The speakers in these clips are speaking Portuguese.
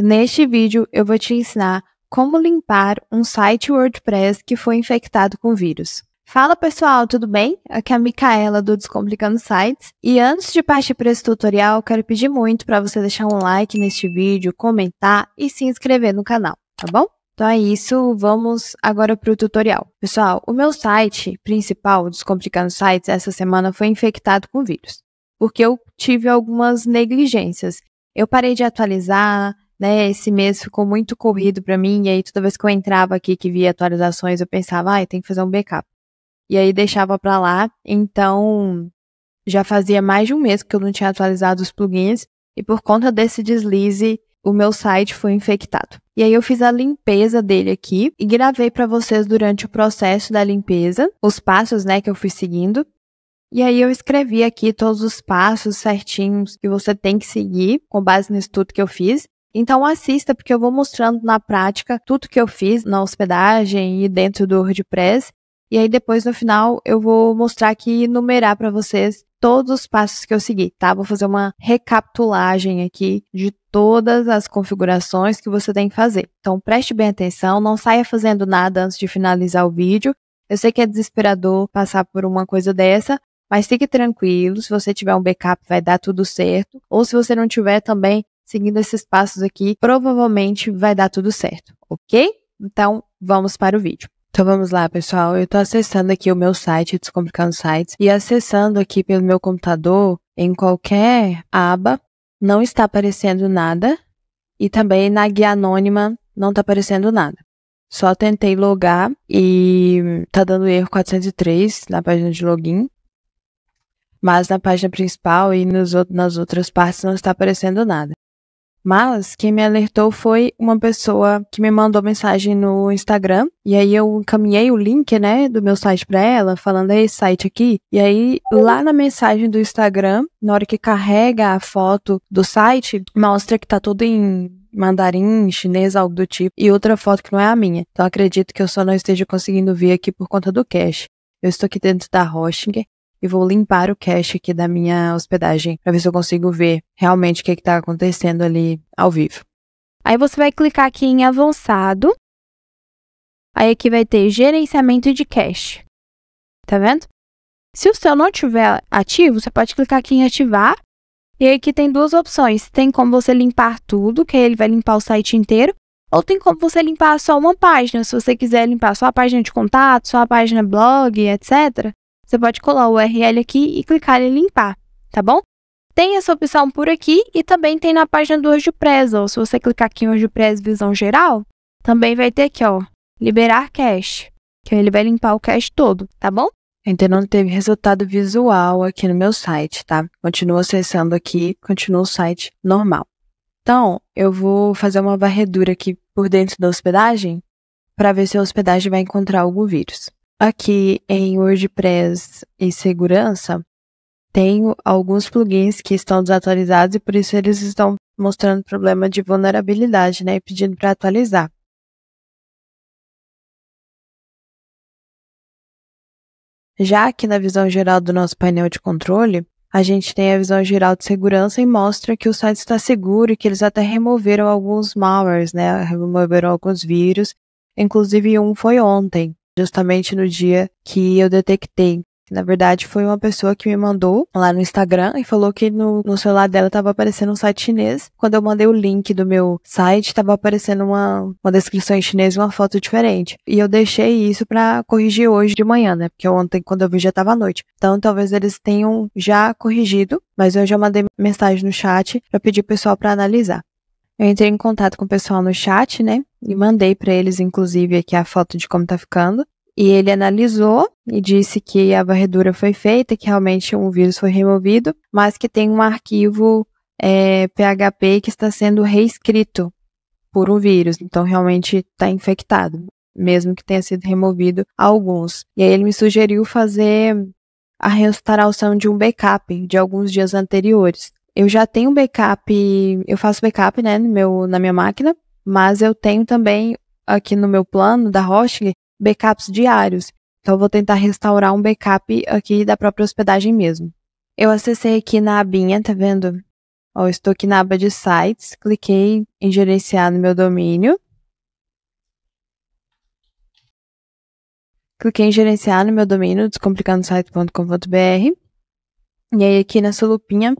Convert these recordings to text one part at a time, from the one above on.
Neste vídeo eu vou te ensinar como limpar um site WordPress que foi infectado com vírus. Fala pessoal, tudo bem? Aqui é a Micaela do Descomplicando Sites. E antes de partir para esse tutorial, quero pedir muito para você deixar um like neste vídeo, comentar e se inscrever no canal, tá bom? Então é isso, vamos agora para o tutorial. Pessoal, o meu site principal, Descomplicando Sites, essa semana foi infectado com vírus, porque eu tive algumas negligências. Eu parei de atualizar, né, esse mês ficou muito corrido para mim, e aí toda vez que eu entrava aqui que via atualizações, eu pensava, ai, ah, tem que fazer um backup. E aí deixava para lá, então já fazia mais de um mês que eu não tinha atualizado os plugins, e por conta desse deslize, o meu site foi infectado. E aí eu fiz a limpeza dele aqui e gravei para vocês durante o processo da limpeza, os passos, né, que eu fui seguindo. E aí eu escrevi aqui todos os passos certinhos que você tem que seguir com base no estudo que eu fiz. Então assista, porque eu vou mostrando na prática tudo que eu fiz na hospedagem e dentro do WordPress. E aí depois no final eu vou mostrar aqui e numerar para vocês todos os passos que eu segui, tá? Vou fazer uma recapitulagem aqui de todas as configurações que você tem que fazer. Então preste bem atenção, não saia fazendo nada antes de finalizar o vídeo. Eu sei que é desesperador passar por uma coisa dessa, mas fique tranquilo, se você tiver um backup vai dar tudo certo. Ou se você não tiver também, seguindo esses passos aqui, provavelmente vai dar tudo certo, ok? Então, vamos para o vídeo. Então vamos lá, pessoal. Eu estou acessando aqui o meu site, Descomplicando Sites, e acessando aqui pelo meu computador, em qualquer aba, não está aparecendo nada, e também na guia anônima não está aparecendo nada. Só tentei logar e tá dando erro 403 na página de login. Mas na página principal e nos, nas outras partes não está aparecendo nada. Mas quem me alertou foi uma pessoa que me mandou mensagem no Instagram. E aí eu encaminhei o link, né, do meu site para ela, falando esse site aqui. E aí lá na mensagem do Instagram, na hora que carrega a foto do site, mostra que tá tudo em mandarim, chinês, algo do tipo, e outra foto que não é a minha. Então acredito que eu só não esteja conseguindo ver aqui por conta do cache. Eu estou aqui dentro da Rochinger e vou limpar o cache aqui da minha hospedagem para ver se eu consigo ver realmente o que está acontecendo ali ao vivo. Aí você vai clicar aqui em avançado. Aí aqui vai ter gerenciamento de cache. Tá vendo? Se o seu não estiver ativo, você pode clicar aqui em ativar. E aí aqui tem duas opções. Tem como você limpar tudo, que aí ele vai limpar o site inteiro. Ou tem como você limpar só uma página, se você quiser limpar só a página de contato, só a página blog, etc. Você pode colar o URL aqui e clicar em limpar, tá bom? Tem essa opção por aqui e também tem na página do WordPress, ou se você clicar aqui em WordPress Visão Geral, também vai ter aqui, ó, liberar cache, que ele vai limpar o cache todo, tá bom? Ainda não teve resultado visual aqui no meu site, tá? Continua acessando aqui, continua o site normal. Então, eu vou fazer uma varredura aqui por dentro da hospedagem para ver se a hospedagem vai encontrar algum vírus. Aqui em WordPress e segurança, tenho alguns plugins que estão desatualizados e por isso eles estão mostrando problema de vulnerabilidade, né? E pedindo para atualizar. Já aqui na visão geral do nosso painel de controle, a gente tem a visão geral de segurança e mostra que o site está seguro e que eles até removeram alguns malwares, né? Removeram alguns vírus, inclusive um foi ontem justamente no dia que eu detectei. Na verdade, foi uma pessoa que me mandou lá no Instagram e falou que no, no celular dela estava aparecendo um site chinês. Quando eu mandei o link do meu site, estava aparecendo uma, uma descrição em chinês e uma foto diferente. E eu deixei isso para corrigir hoje de manhã, né? Porque ontem, quando eu vi, já estava à noite. Então, talvez eles tenham já corrigido, mas eu já mandei mensagem no chat para pedir o pessoal para analisar. Eu entrei em contato com o pessoal no chat, né? E mandei para eles, inclusive, aqui a foto de como tá ficando. E ele analisou e disse que a varredura foi feita, que realmente um vírus foi removido, mas que tem um arquivo é, PHP que está sendo reescrito por um vírus. Então, realmente está infectado, mesmo que tenha sido removido alguns. E aí ele me sugeriu fazer a restauração de um backup de alguns dias anteriores. Eu já tenho backup, eu faço backup, né, no meu, na minha máquina, mas eu tenho também aqui no meu plano da hosting backups diários. Então eu vou tentar restaurar um backup aqui da própria hospedagem mesmo. Eu acessei aqui na abinha, tá vendo? Ó, estou aqui na aba de sites, cliquei em gerenciar no meu domínio. Cliquei em gerenciar no meu domínio, descomplicandosite.com.br. E aí aqui nessa lupinha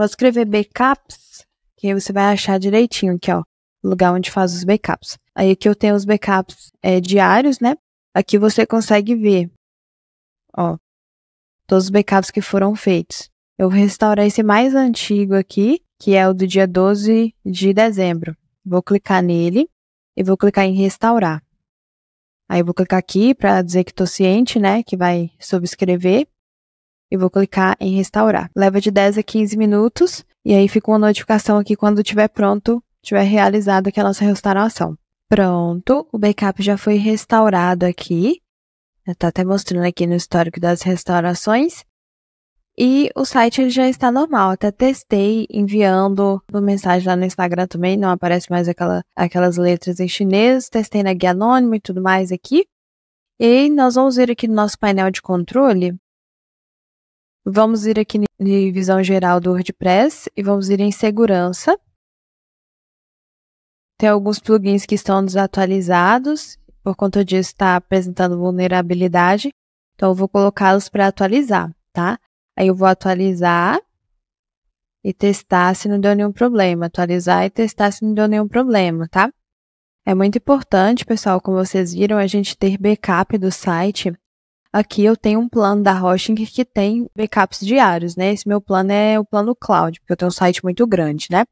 Pode escrever backups, que aí você vai achar direitinho aqui, ó. O lugar onde faz os backups. Aí aqui eu tenho os backups é, diários, né? Aqui você consegue ver, ó, todos os backups que foram feitos. Eu vou restaurar esse mais antigo aqui, que é o do dia 12 de dezembro. Vou clicar nele e vou clicar em restaurar. Aí eu vou clicar aqui para dizer que estou ciente, né, que vai subscrever e vou clicar em restaurar. Leva de 10 a 15 minutos e aí fica uma notificação aqui quando tiver pronto, tiver realizado aquela nossa restauração. Pronto, o backup já foi restaurado aqui. Está até mostrando aqui no histórico das restaurações. E o site ele já está normal. Até testei enviando uma mensagem lá no Instagram também, não aparece mais aquela, aquelas letras em chinês. Testei na guia anônima e tudo mais aqui. E nós vamos ver aqui no nosso painel de controle Vamos ir aqui em visão geral do WordPress e vamos ir em segurança. Tem alguns plugins que estão desatualizados, por conta disso está apresentando vulnerabilidade, então eu vou colocá-los para atualizar, tá? Aí eu vou atualizar e testar se não deu nenhum problema, atualizar e testar se não deu nenhum problema, tá? É muito importante, pessoal, como vocês viram, a gente ter backup do site Aqui eu tenho um plano da Hoshinger que tem backups diários, né? Esse meu plano é o plano cloud, porque eu tenho um site muito grande, né?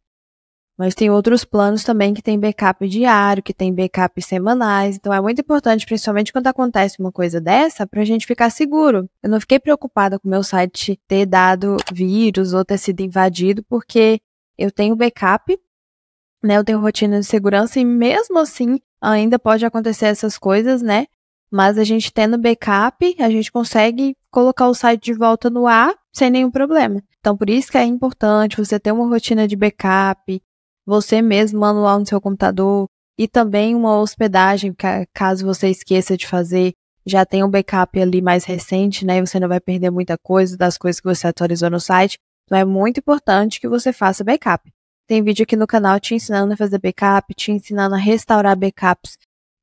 Mas tem outros planos também que tem backup diário, que tem backup semanais. Então é muito importante, principalmente quando acontece uma coisa dessa, para a gente ficar seguro. Eu não fiquei preocupada com o meu site ter dado vírus ou ter sido invadido, porque eu tenho backup, né? Eu tenho rotina de segurança e mesmo assim ainda pode acontecer essas coisas, né? Mas a gente tendo backup, a gente consegue colocar o site de volta no ar sem nenhum problema. Então, por isso que é importante você ter uma rotina de backup, você mesmo manual no seu computador e também uma hospedagem, caso você esqueça de fazer, já tem um backup ali mais recente, né? E você não vai perder muita coisa das coisas que você atualizou no site. Então, é muito importante que você faça backup. Tem vídeo aqui no canal te ensinando a fazer backup, te ensinando a restaurar backups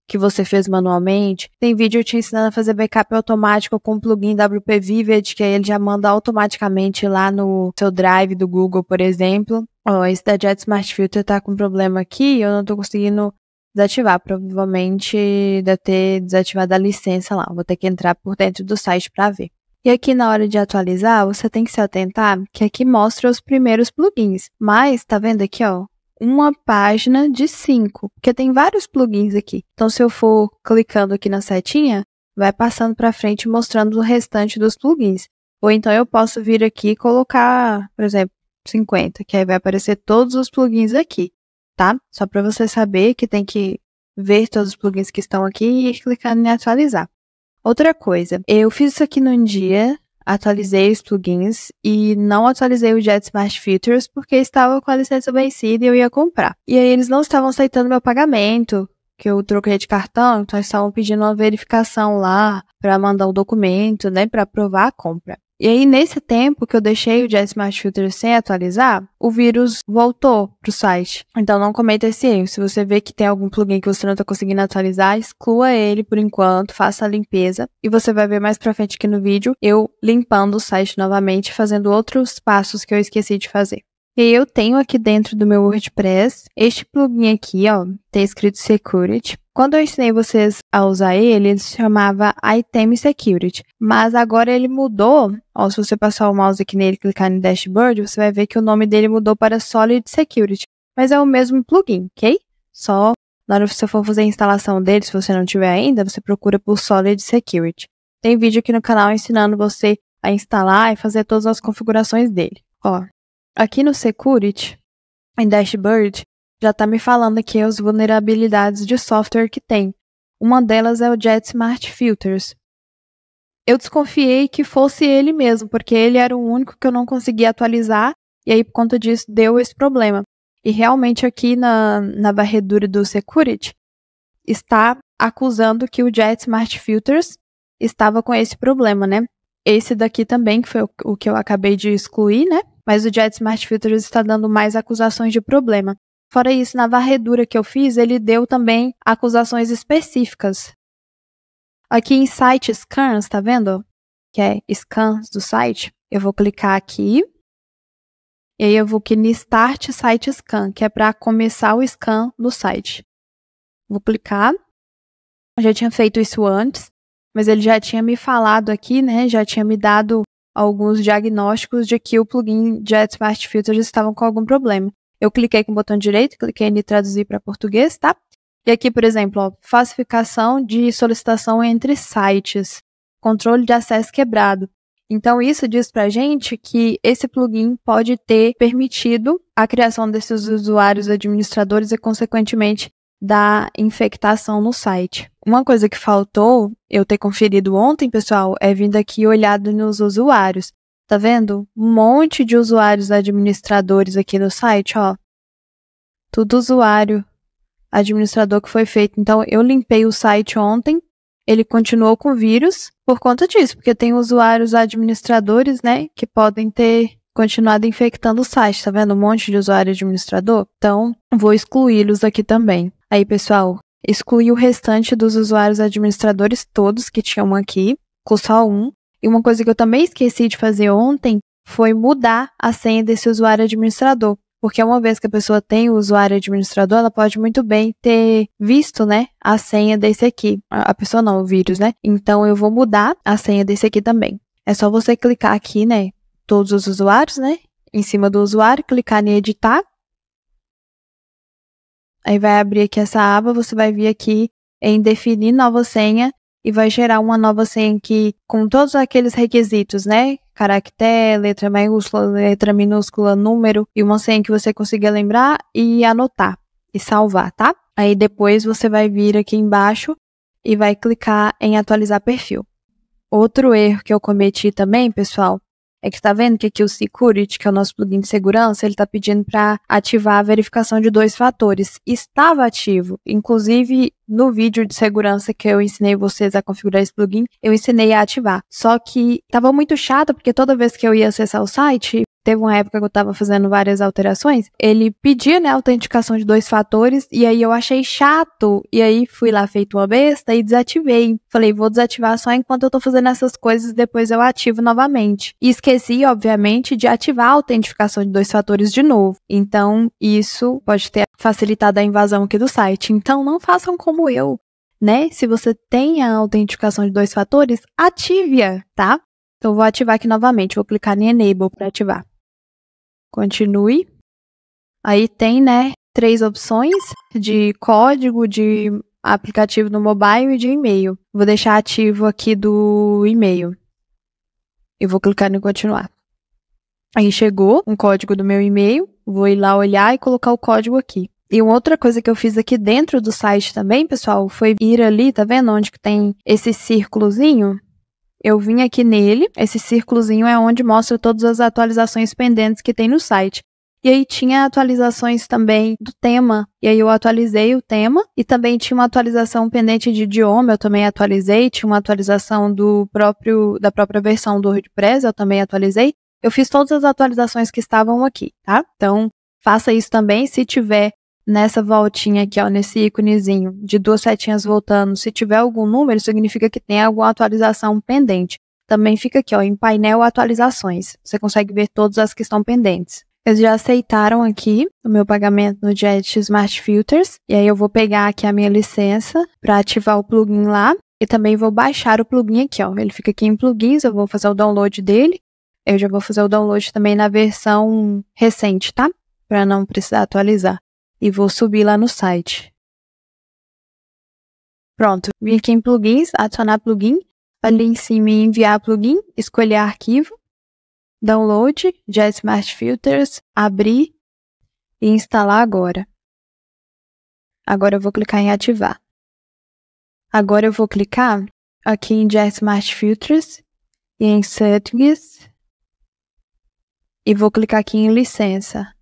que você fez manualmente. Tem vídeo te ensinando a fazer backup automático com o plugin WP Vivid, que aí ele já manda automaticamente lá no seu drive do Google, por exemplo. Oh, esse da Jet Smart Filter tá com problema aqui, eu não tô conseguindo desativar. Provavelmente deve ter desativado a licença lá. Vou ter que entrar por dentro do site para ver. E aqui na hora de atualizar, você tem que se atentar que aqui mostra os primeiros plugins. Mas, tá vendo aqui, ó? uma página de cinco, porque tem vários plugins aqui. Então, se eu for clicando aqui na setinha, vai passando para frente mostrando o restante dos plugins. Ou então eu posso vir aqui e colocar, por exemplo, 50, que aí vai aparecer todos os plugins aqui, tá? Só para você saber que tem que ver todos os plugins que estão aqui e clicar em atualizar. Outra coisa, eu fiz isso aqui num dia atualizei os plugins e não atualizei o Jet Smart Features porque estava com a licença vencida e eu ia comprar. E aí eles não estavam aceitando meu pagamento, que eu troquei de cartão, então eles estavam pedindo uma verificação lá para mandar o um documento, né, para aprovar a compra. E aí, nesse tempo que eu deixei o Jazz Smart Filter sem atualizar, o vírus voltou pro site. Então, não cometa esse erro. Se você vê que tem algum plugin que você não está conseguindo atualizar, exclua ele por enquanto, faça a limpeza. E você vai ver mais pra frente aqui no vídeo eu limpando o site novamente, fazendo outros passos que eu esqueci de fazer. E eu tenho aqui dentro do meu WordPress este plugin aqui, ó, tem escrito Security. Quando eu ensinei vocês a usar ele, ele se chamava Item Security, mas agora ele mudou. Ó, se você passar o mouse aqui nele e clicar no dashboard, você vai ver que o nome dele mudou para Solid Security, mas é o mesmo plugin, ok? Só na hora que você for fazer a instalação dele, se você não tiver ainda, você procura por Solid Security. Tem vídeo aqui no canal ensinando você a instalar e fazer todas as configurações dele. Ó, Aqui no Security, em Dashboard, já está me falando aqui as vulnerabilidades de software que tem. Uma delas é o Smart Filters. Eu desconfiei que fosse ele mesmo, porque ele era o único que eu não conseguia atualizar, e aí por conta disso deu esse problema. E realmente aqui na, na varredura do Security está acusando que o Smart Filters estava com esse problema, né? Esse daqui também, que foi o que eu acabei de excluir, né? mas o Jet Smart Filters está dando mais acusações de problema. Fora isso, na varredura que eu fiz, ele deu também acusações específicas. Aqui em site scans, tá vendo? Que é scans do site. Eu vou clicar aqui. E aí eu vou aqui em Start Site Scan, que é para começar o scan do site. Vou clicar. Eu já tinha feito isso antes, mas ele já tinha me falado aqui, né? Já tinha me dado alguns diagnósticos de que o plugin Jet Smart Filters estavam com algum problema. Eu cliquei com o botão direito, cliquei em traduzir para português, tá? E aqui, por exemplo, ó, falsificação de solicitação entre sites, controle de acesso quebrado. Então, isso diz para gente que esse plugin pode ter permitido a criação desses usuários administradores e, consequentemente, da infectação no site. Uma coisa que faltou eu ter conferido ontem, pessoal, é vindo aqui olhado nos usuários. Tá vendo? Um monte de usuários administradores aqui no site, ó. Tudo usuário administrador que foi feito. Então, eu limpei o site ontem, ele continuou com vírus por conta disso, porque tem usuários administradores, né, que podem ter continuado infectando o site, tá vendo? Um monte de usuário administrador. Então, vou excluí-los aqui também. Aí, pessoal, excluí o restante dos usuários administradores todos que tinham aqui, com só um. E uma coisa que eu também esqueci de fazer ontem foi mudar a senha desse usuário administrador. Porque uma vez que a pessoa tem o usuário administrador, ela pode muito bem ter visto, né, a senha desse aqui. A pessoa não, o vírus, né? Então eu vou mudar a senha desse aqui também. É só você clicar aqui, né, todos os usuários, né, em cima do usuário, clicar em editar Aí vai abrir aqui essa aba, você vai vir aqui em definir nova senha e vai gerar uma nova senha aqui com todos aqueles requisitos, né? Caractere, letra maiúscula, letra minúscula, número e uma senha que você consiga lembrar e anotar e salvar, tá? Aí depois você vai vir aqui embaixo e vai clicar em atualizar perfil. Outro erro que eu cometi também, pessoal, é que está vendo que aqui o Security, que é o nosso plugin de segurança, ele está pedindo para ativar a verificação de dois fatores. Estava ativo, inclusive no vídeo de segurança que eu ensinei vocês a configurar esse plugin, eu ensinei a ativar. Só que estava muito chato porque toda vez que eu ia acessar o site, teve uma época que eu estava fazendo várias alterações, ele pedia, né, autenticação de dois fatores, e aí eu achei chato, e aí fui lá feito uma besta e desativei. Falei, vou desativar só enquanto eu estou fazendo essas coisas, depois eu ativo novamente. E esqueci, obviamente, de ativar a autenticação de dois fatores de novo. Então, isso pode ter facilitado a invasão aqui do site. Então, não façam como eu. Né? Se você tem a autenticação de dois fatores, ative-a, tá? Então, vou ativar aqui novamente. Vou clicar em Enable para ativar continue. Aí tem, né, três opções de código, de aplicativo no mobile e de e-mail. Vou deixar ativo aqui do e-mail. Eu vou clicar no continuar. Aí chegou um código do meu e-mail, vou ir lá olhar e colocar o código aqui. E uma outra coisa que eu fiz aqui dentro do site também, pessoal, foi ir ali, tá vendo onde que tem esse círculozinho? Eu vim aqui nele, esse círculozinho é onde mostra todas as atualizações pendentes que tem no site. E aí tinha atualizações também do tema. E aí eu atualizei o tema. E também tinha uma atualização pendente de idioma, eu também atualizei. Tinha uma atualização do próprio da própria versão do WordPress, eu também atualizei. Eu fiz todas as atualizações que estavam aqui, tá? Então, faça isso também. Se tiver nessa voltinha aqui, ó, nesse íconezinho de duas setinhas voltando, se tiver algum número, significa que tem alguma atualização pendente. Também fica aqui, ó, em painel atualizações. Você consegue ver todas as que estão pendentes. Eles já aceitaram aqui o meu pagamento no Jet Smart Filters. E aí eu vou pegar aqui a minha licença para ativar o plugin lá. E também vou baixar o plugin aqui, ó. Ele fica aqui em plugins, eu vou fazer o download dele. Eu já vou fazer o download também na versão recente, tá? Para não precisar atualizar e vou subir lá no site. Pronto, vim aqui em plugins, adicionar plugin, ali em cima em enviar plugin, escolher arquivo, download, já é Smart Filters, abrir e instalar agora. Agora eu vou clicar em ativar. Agora eu vou clicar aqui em já Smart Filters e em Settings e vou clicar aqui em licença.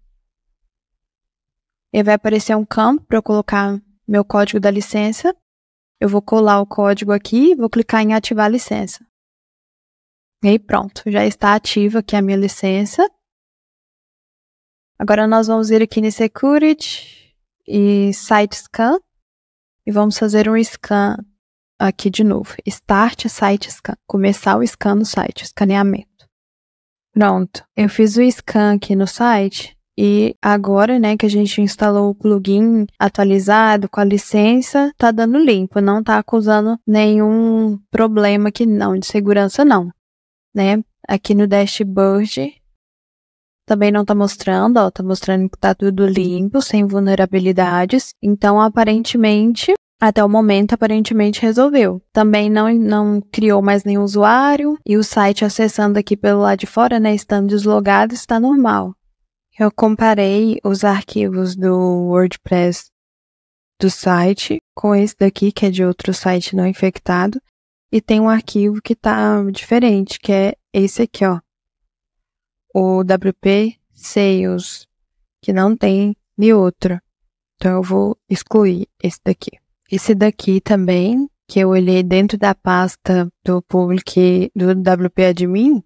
E vai aparecer um campo para eu colocar meu código da licença. Eu vou colar o código aqui, vou clicar em ativar a licença. E aí pronto, já está ativa aqui a minha licença. Agora nós vamos ir aqui em Security e Site Scan e vamos fazer um scan aqui de novo. Start Site Scan, começar o scan no site, escaneamento. Pronto, eu fiz o scan aqui no site e agora, né, que a gente instalou o plugin atualizado com a licença, tá dando limpo, não tá acusando nenhum problema aqui não, de segurança não, né? Aqui no dashboard também não tá mostrando, ó, tá mostrando que tá tudo limpo, sem vulnerabilidades. Então, aparentemente, até o momento, aparentemente resolveu. Também não, não criou mais nenhum usuário e o site acessando aqui pelo lado de fora, né, estando deslogado, está normal. Eu comparei os arquivos do WordPress do site com esse daqui, que é de outro site não infectado, e tem um arquivo que está diferente, que é esse aqui, ó. O WP Sales, que não tem de outro. Então eu vou excluir esse daqui. Esse daqui também, que eu olhei dentro da pasta do public do WP Admin,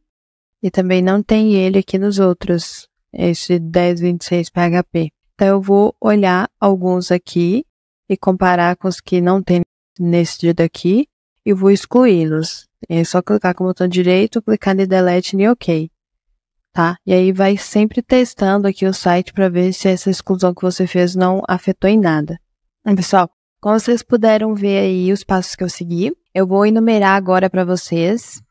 e também não tem ele aqui nos outros esse 1026 PHP. Então, eu vou olhar alguns aqui e comparar com os que não tem nesse dia daqui e vou excluí-los. É só clicar com o botão direito, clicar em Delete e OK. Tá? E aí vai sempre testando aqui o site para ver se essa exclusão que você fez não afetou em nada. Então, pessoal, como vocês puderam ver aí os passos que eu segui, eu vou enumerar agora para vocês.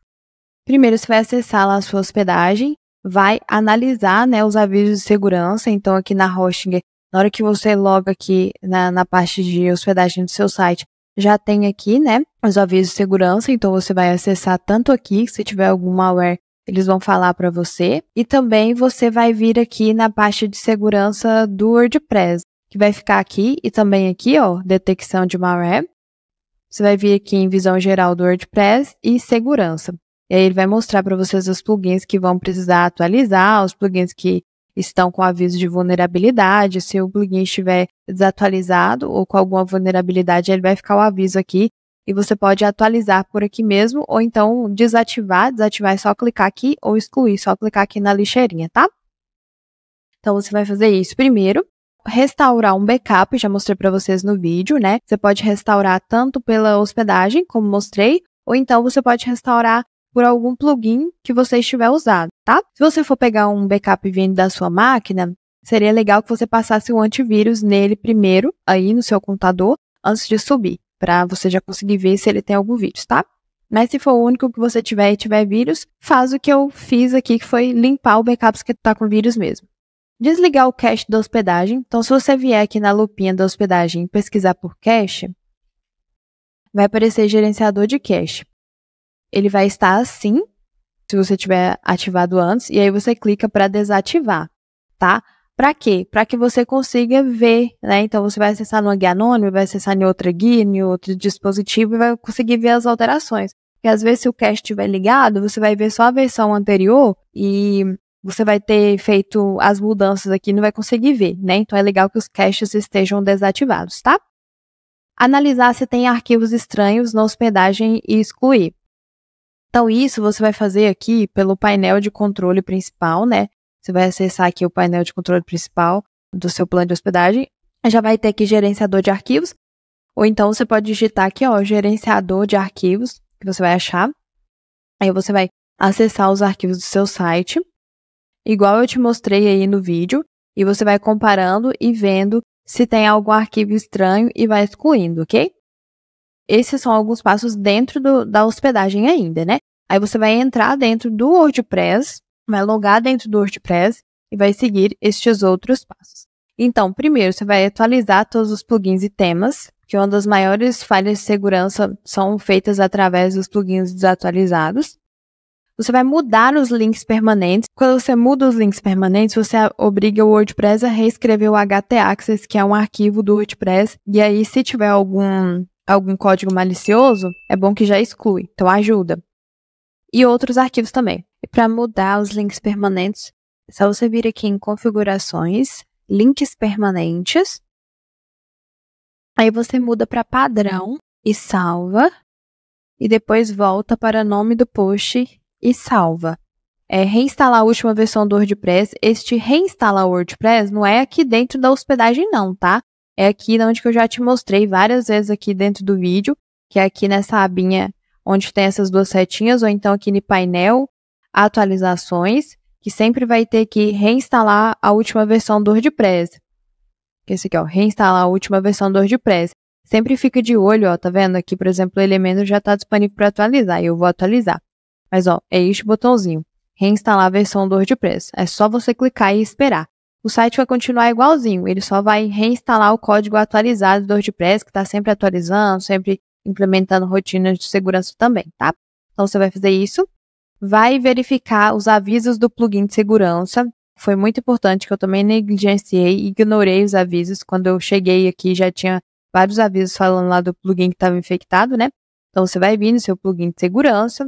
Primeiro, você vai acessar lá a sua hospedagem vai analisar né, os avisos de segurança. Então, aqui na Hostinger, na hora que você loga aqui na, na parte de hospedagem do seu site, já tem aqui, né, os avisos de segurança, então você vai acessar tanto aqui, se tiver algum malware, eles vão falar para você, e também você vai vir aqui na parte de segurança do WordPress, que vai ficar aqui e também aqui, ó, detecção de malware. Você vai vir aqui em visão geral do WordPress e segurança. E aí ele vai mostrar para vocês os plugins que vão precisar atualizar, os plugins que estão com aviso de vulnerabilidade. Se o plugin estiver desatualizado ou com alguma vulnerabilidade, ele vai ficar o aviso aqui e você pode atualizar por aqui mesmo ou então desativar, desativar é só clicar aqui ou excluir, só clicar aqui na lixeirinha, tá? Então você vai fazer isso primeiro, restaurar um backup, já mostrei para vocês no vídeo, né? Você pode restaurar tanto pela hospedagem, como mostrei, ou então você pode restaurar por algum plugin que você estiver usando, tá? Se você for pegar um backup vindo da sua máquina, seria legal que você passasse um antivírus nele primeiro, aí no seu computador, antes de subir, para você já conseguir ver se ele tem algum vírus, tá? Mas se for o único que você tiver e tiver vírus, faz o que eu fiz aqui, que foi limpar o backup que está com vírus mesmo. Desligar o cache da hospedagem. Então, se você vier aqui na lupinha da hospedagem e pesquisar por cache, vai aparecer gerenciador de cache ele vai estar assim, se você tiver ativado antes, e aí você clica para desativar, tá? Para quê? Para que você consiga ver, né? Então você vai acessar numa guia anônima, vai acessar em outra guia, em outro dispositivo e vai conseguir ver as alterações. Porque às vezes se o cache estiver ligado, você vai ver só a versão anterior e você vai ter feito as mudanças aqui, não vai conseguir ver, né? Então é legal que os caches estejam desativados, tá? Analisar se tem arquivos estranhos na hospedagem e excluir. Então, isso você vai fazer aqui pelo painel de controle principal, né? Você vai acessar aqui o painel de controle principal do seu plano de hospedagem. Já vai ter aqui gerenciador de arquivos. Ou então você pode digitar aqui, ó, gerenciador de arquivos, que você vai achar. Aí você vai acessar os arquivos do seu site, igual eu te mostrei aí no vídeo, e você vai comparando e vendo se tem algum arquivo estranho e vai excluindo, ok? esses são alguns passos dentro do, da hospedagem ainda, né? Aí você vai entrar dentro do WordPress, vai logar dentro do WordPress e vai seguir estes outros passos. Então, primeiro, você vai atualizar todos os plugins e temas, que uma das maiores falhas de segurança são feitas através dos plugins desatualizados. Você vai mudar os links permanentes. Quando você muda os links permanentes, você obriga o WordPress a reescrever o htaccess, que é um arquivo do WordPress. E aí, se tiver algum algum código malicioso, é bom que já exclui, então ajuda. E outros arquivos também. E para mudar os links permanentes, é só você vir aqui em configurações, links permanentes. Aí você muda para padrão e salva. E depois volta para nome do post e salva. É reinstalar a última versão do WordPress. Este reinstalar o WordPress não é aqui dentro da hospedagem, não, tá? é aqui onde eu já te mostrei várias vezes aqui dentro do vídeo, que é aqui nessa abinha onde tem essas duas setinhas, ou então aqui no painel, atualizações, que sempre vai ter que reinstalar a última versão do WordPress. Que Esse aqui, ó, reinstalar a última versão do WordPress. Sempre fica de olho, ó, tá vendo? Aqui, por exemplo, o elemento já está disponível para atualizar, e eu vou atualizar. Mas, ó, é este botãozinho, reinstalar a versão do WordPress. É só você clicar e esperar. O site vai continuar igualzinho, ele só vai reinstalar o código atualizado do WordPress, que está sempre atualizando, sempre implementando rotinas de segurança também, tá? Então você vai fazer isso. Vai verificar os avisos do plugin de segurança. Foi muito importante que eu também negligenciei e ignorei os avisos. Quando eu cheguei aqui já tinha vários avisos falando lá do plugin que estava infectado, né? Então você vai vir no seu plugin de segurança,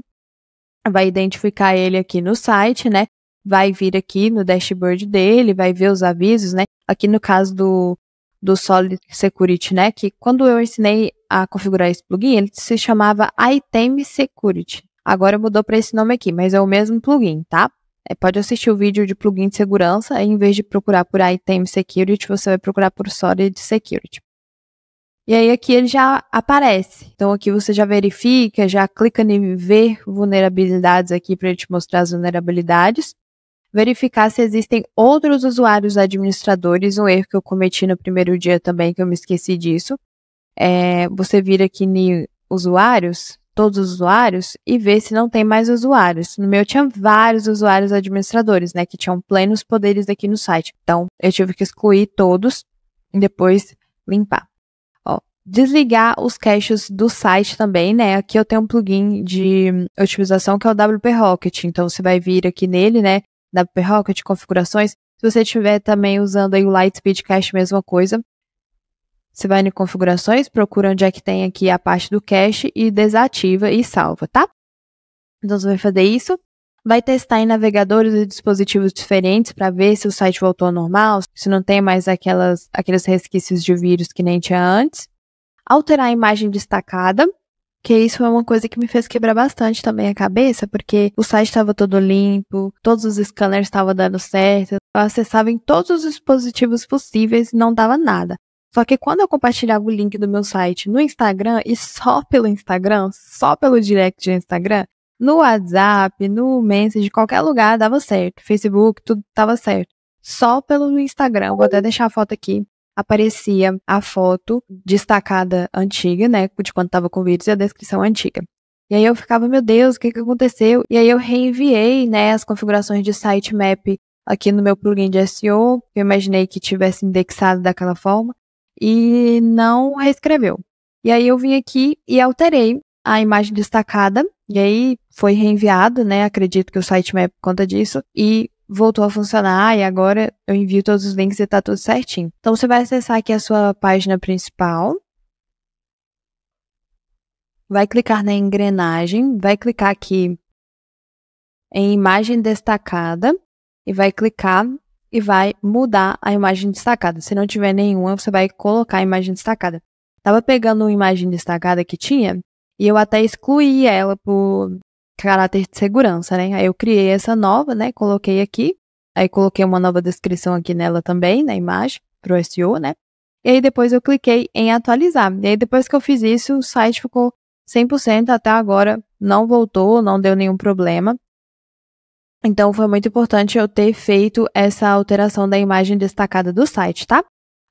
vai identificar ele aqui no site, né? vai vir aqui no dashboard dele, vai ver os avisos, né? Aqui no caso do, do Solid Security, né? Que quando eu ensinei a configurar esse plugin, ele se chamava Item Security. Agora mudou para esse nome aqui, mas é o mesmo plugin, tá? É, pode assistir o vídeo de plugin de segurança, em vez de procurar por Item Security, você vai procurar por Solid Security. E aí aqui ele já aparece. Então aqui você já verifica, já clica em ver vulnerabilidades aqui para ele te mostrar as vulnerabilidades verificar se existem outros usuários administradores, um erro que eu cometi no primeiro dia também, que eu me esqueci disso. É, você vir aqui em usuários, todos os usuários, e ver se não tem mais usuários. No meu tinha vários usuários administradores, né, que tinham plenos poderes aqui no site. Então, eu tive que excluir todos e depois limpar. desligar os caches do site também, né? Aqui eu tenho um plugin de otimização que é o WP Rocket. Então, você vai vir aqui nele, né? da Rocket, configurações. Se você estiver também usando aí o Lightspeed Cache, mesma coisa. Você vai em configurações, procura onde é que tem aqui a parte do cache e desativa e salva, tá? Então você vai fazer isso. Vai testar em navegadores e dispositivos diferentes para ver se o site voltou ao normal, se não tem mais aquelas, aqueles resquícios de vírus que nem tinha antes. Alterar a imagem destacada, que isso é uma coisa que me fez quebrar bastante também a cabeça, porque o site estava todo limpo, todos os scanners estavam dando certo, eu acessava em todos os dispositivos possíveis e não dava nada. Só que quando eu compartilhava o link do meu site no Instagram, e só pelo Instagram, só pelo direct de Instagram, no WhatsApp, no Message, qualquer lugar dava certo. Facebook, tudo tava certo. Só pelo Instagram. Vou até deixar a foto aqui aparecia a foto destacada antiga, né, de quando estava com o vírus e a descrição antiga. E aí eu ficava, meu Deus, o que, que aconteceu? E aí eu reenviei, né, as configurações de sitemap aqui no meu plugin de SEO, que eu imaginei que tivesse indexado daquela forma, e não reescreveu. E aí eu vim aqui e alterei a imagem destacada, e aí foi reenviado, né? Acredito que o sitemap conta disso, e voltou a funcionar e agora eu envio todos os links e tá tudo certinho. Então você vai acessar aqui a sua página principal. Vai clicar na engrenagem, vai clicar aqui em imagem destacada e vai clicar e vai mudar a imagem destacada. Se não tiver nenhuma, você vai colocar a imagem destacada. Tava pegando uma imagem destacada que tinha e eu até excluí ela por caráter de segurança, né? Aí eu criei essa nova, né? Coloquei aqui. Aí coloquei uma nova descrição aqui nela também, na imagem, para o SEO, né? E aí depois eu cliquei em atualizar. E aí depois que eu fiz isso, o site ficou 100% até agora, não voltou, não deu nenhum problema. Então foi muito importante eu ter feito essa alteração da imagem destacada do site, tá?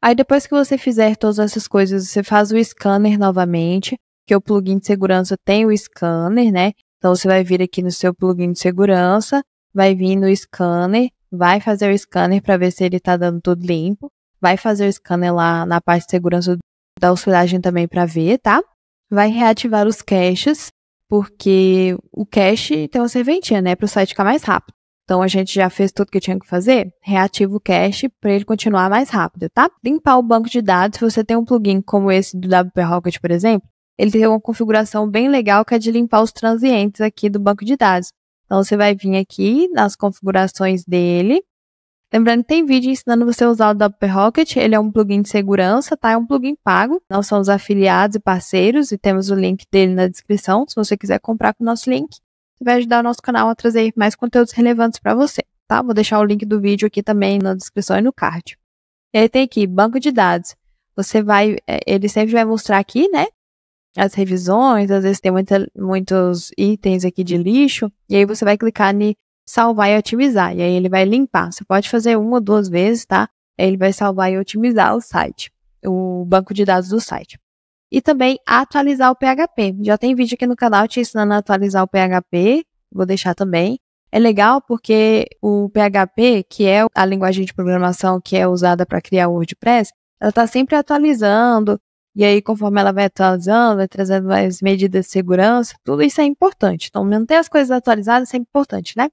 Aí depois que você fizer todas essas coisas, você faz o scanner novamente, que o plugin de segurança tem o scanner, né? Então você vai vir aqui no seu plugin de segurança, vai vir no scanner, vai fazer o scanner para ver se ele está dando tudo limpo, vai fazer o scanner lá na parte de segurança da hospedagem também para ver, tá? Vai reativar os caches, porque o cache tem uma serventia, né, para o site ficar mais rápido. Então a gente já fez tudo que tinha que fazer, reativa o cache para ele continuar mais rápido, tá? Limpar o banco de dados, se você tem um plugin como esse do WP Rocket, por exemplo, ele tem uma configuração bem legal que é de limpar os transientes aqui do banco de dados. Então você vai vir aqui nas configurações dele. Lembrando que tem vídeo ensinando você a usar o WP Rocket, ele é um plugin de segurança, tá? É um plugin pago. Nós somos afiliados e parceiros e temos o link dele na descrição, se você quiser comprar com o nosso link. Você vai ajudar o nosso canal a trazer mais conteúdos relevantes para você, tá? Vou deixar o link do vídeo aqui também na descrição e no card. E aí tem aqui banco de dados. Você vai, eh, ele sempre vai mostrar aqui, né? as revisões, às vezes tem muita, muitos itens aqui de lixo, e aí você vai clicar em salvar e otimizar, e aí ele vai limpar. Você pode fazer uma ou duas vezes, tá? Ele vai salvar e otimizar o site, o banco de dados do site. E também atualizar o PHP. Já tem vídeo aqui no canal te ensinando a atualizar o PHP, vou deixar também. É legal porque o PHP, que é a linguagem de programação que é usada para criar o WordPress, ela está sempre atualizando, e aí, conforme ela vai atualizando, vai trazendo mais medidas de segurança, tudo isso é importante. Então, manter as coisas atualizadas é importante, né?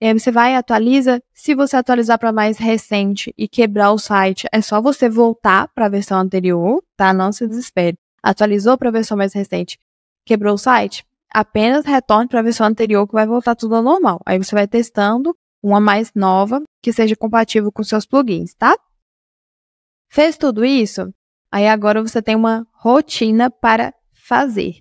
E aí você vai e atualiza. Se você atualizar para mais recente e quebrar o site, é só você voltar para a versão anterior, tá? Não se desespere. Atualizou para a versão mais recente, quebrou o site, apenas retorne para a versão anterior que vai voltar tudo ao normal. Aí você vai testando uma mais nova que seja compatível com seus plugins, tá? Fez tudo isso? Aí agora você tem uma rotina para fazer.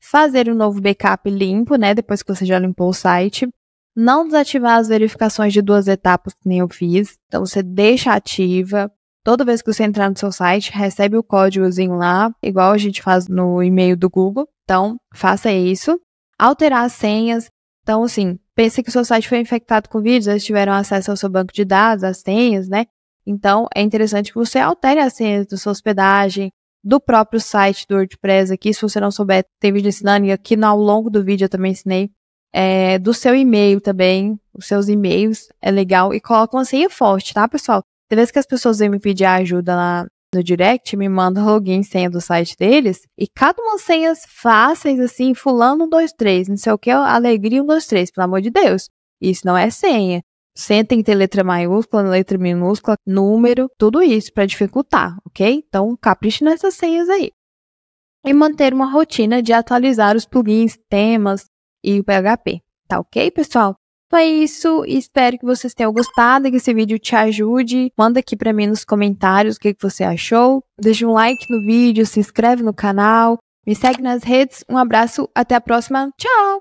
Fazer um novo backup limpo, né? Depois que você já limpou o site. Não desativar as verificações de duas etapas, que nem eu fiz. Então você deixa ativa. Toda vez que você entrar no seu site, recebe o códigozinho lá, igual a gente faz no e-mail do Google. Então, faça isso. Alterar as senhas. Então, assim, pense que o seu site foi infectado com vírus, eles tiveram acesso ao seu banco de dados, as senhas, né? Então, é interessante que você altere a senha da sua hospedagem, do próprio site do WordPress aqui. Se você não souber, tem vídeo ensinando, e aqui ao longo do vídeo eu também ensinei. É, do seu e-mail também, os seus e-mails, é legal. E coloca uma senha forte, tá, pessoal? Tem vezes que as pessoas vêm me pedir ajuda lá no direct, me mandam login senha do site deles, e cada uma senhas fáceis, assim, fulano 123, não sei o que, alegria 123, pelo amor de Deus. Isso não é senha. Sem tem que ter letra maiúscula, letra minúscula, número, tudo isso para dificultar, ok? Então, capricha nessas senhas aí. E manter uma rotina de atualizar os plugins, temas e o PHP, tá ok, pessoal? Então é isso, espero que vocês tenham gostado, que esse vídeo te ajude. Manda aqui para mim nos comentários o que você achou. Deixa um like no vídeo, se inscreve no canal, me segue nas redes. Um abraço, até a próxima, tchau!